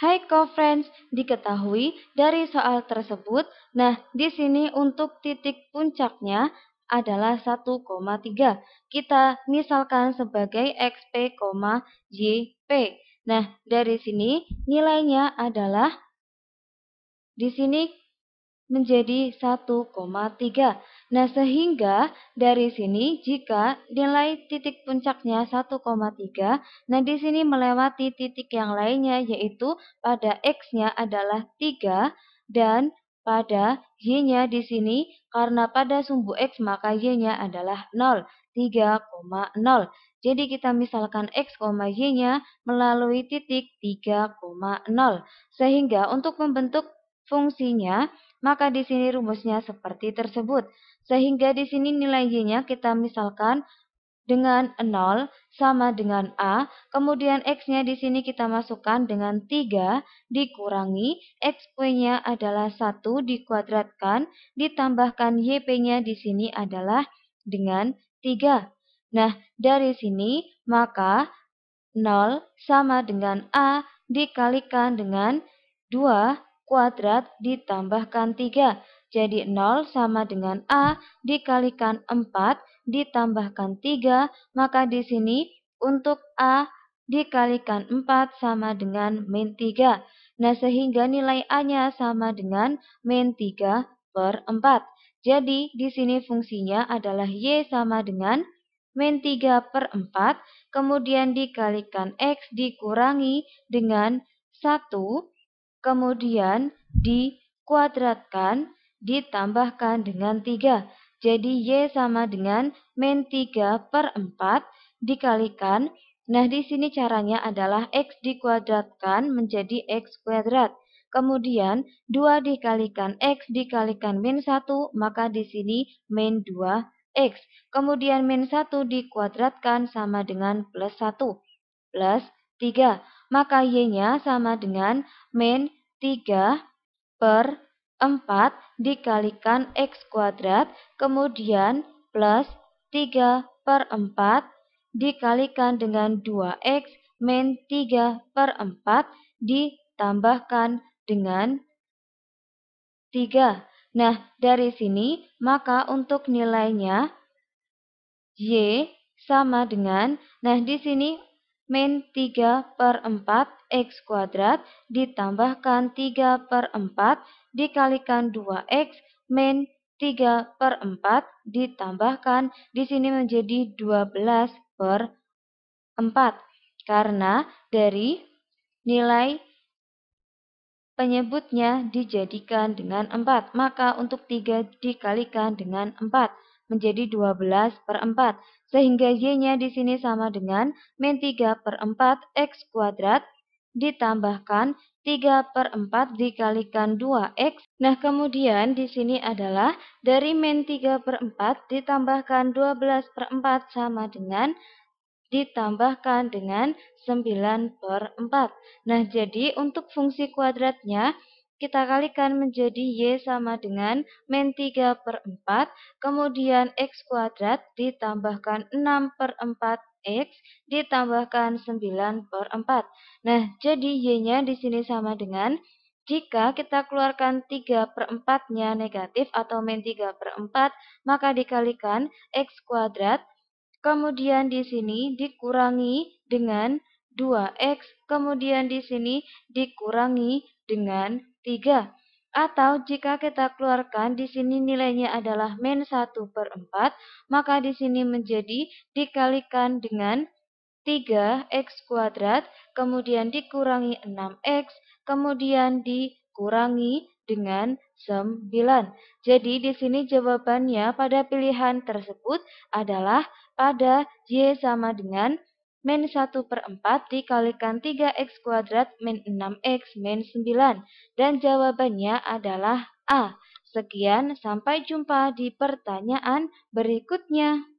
Hai co-friends, diketahui dari soal tersebut. Nah, di sini untuk titik puncaknya adalah 1,3. Kita misalkan sebagai XP, JP. Nah, dari sini nilainya adalah di sini menjadi 1,3. Nah, sehingga dari sini jika nilai titik puncaknya 1,3, nah di sini melewati titik yang lainnya yaitu pada x-nya adalah 3 dan pada y-nya di sini karena pada sumbu x maka y-nya adalah 0, 3,0. Jadi kita misalkan x, y-nya melalui titik 3,0 sehingga untuk membentuk fungsinya maka di sini rumusnya seperti tersebut. Sehingga di sini nilai Y-nya kita misalkan dengan 0 sama dengan A. Kemudian X-nya di sini kita masukkan dengan 3 dikurangi. x nya adalah 1 dikuadratkan. Ditambahkan YP-nya di sini adalah dengan 3. Nah, dari sini maka 0 sama dengan A dikalikan dengan 2 kuadrat ditambahkan 3. Jadi 0 sama dengan A dikalikan 4 ditambahkan 3. Maka di sini untuk A dikalikan 4 sama dengan min 3. Nah sehingga nilai A-nya sama dengan min 3 per 4. Jadi di sini fungsinya adalah Y sama dengan min 3 per 4. Kemudian dikalikan X dikurangi dengan 1 Kemudian dikuadratkan, ditambahkan dengan 3. Jadi Y sama dengan min 3 per 4 dikalikan. Nah, di sini caranya adalah X dikuadratkan menjadi X kuadrat. Kemudian 2 dikalikan X dikalikan min 1, maka di sini min 2X. Kemudian min 1 dikuadratkan sama dengan plus 1. Plus 1. 3. Maka Y-nya sama dengan min 3 per 4 dikalikan X kuadrat, kemudian plus 3 per 4 dikalikan dengan 2X min 3 per 4 ditambahkan dengan 3. Nah, dari sini maka untuk nilainya Y sama dengan, nah di sini min 3 per 4 x kuadrat ditambahkan 3 per 4 dikalikan 2x min 3 per 4 ditambahkan di sini menjadi 12 per 4. Karena dari nilai penyebutnya dijadikan dengan 4. Maka untuk 3 dikalikan dengan 4 menjadi 12 per 4, sehingga Y-nya di sini sama dengan min 3 per 4 X kuadrat ditambahkan 3 per 4 dikalikan 2X. Nah, kemudian di sini adalah dari min 3 per 4 ditambahkan 12 per 4 sama dengan ditambahkan dengan 9 per 4. Nah, jadi untuk fungsi kuadratnya kita kalikan menjadi Y sama dengan min 3 per 4, kemudian X kuadrat ditambahkan 6 per 4 X ditambahkan 9 per 4. Nah, jadi Y-nya di sini sama dengan jika kita keluarkan 3 per 4-nya negatif atau min 3 per 4, maka dikalikan X kuadrat, kemudian di sini dikurangi dengan 2X, kemudian di sini dikurangi dengan 3. Atau jika kita keluarkan di sini nilainya adalah min 1 per 4, maka di sini menjadi dikalikan dengan 3x kuadrat, kemudian dikurangi 6x, kemudian dikurangi dengan 9. Jadi di sini jawabannya pada pilihan tersebut adalah pada Y sama dengan min 1 per 4 dikalikan 3x kuadrat min 6x min 9. Dan jawabannya adalah A. Sekian, sampai jumpa di pertanyaan berikutnya.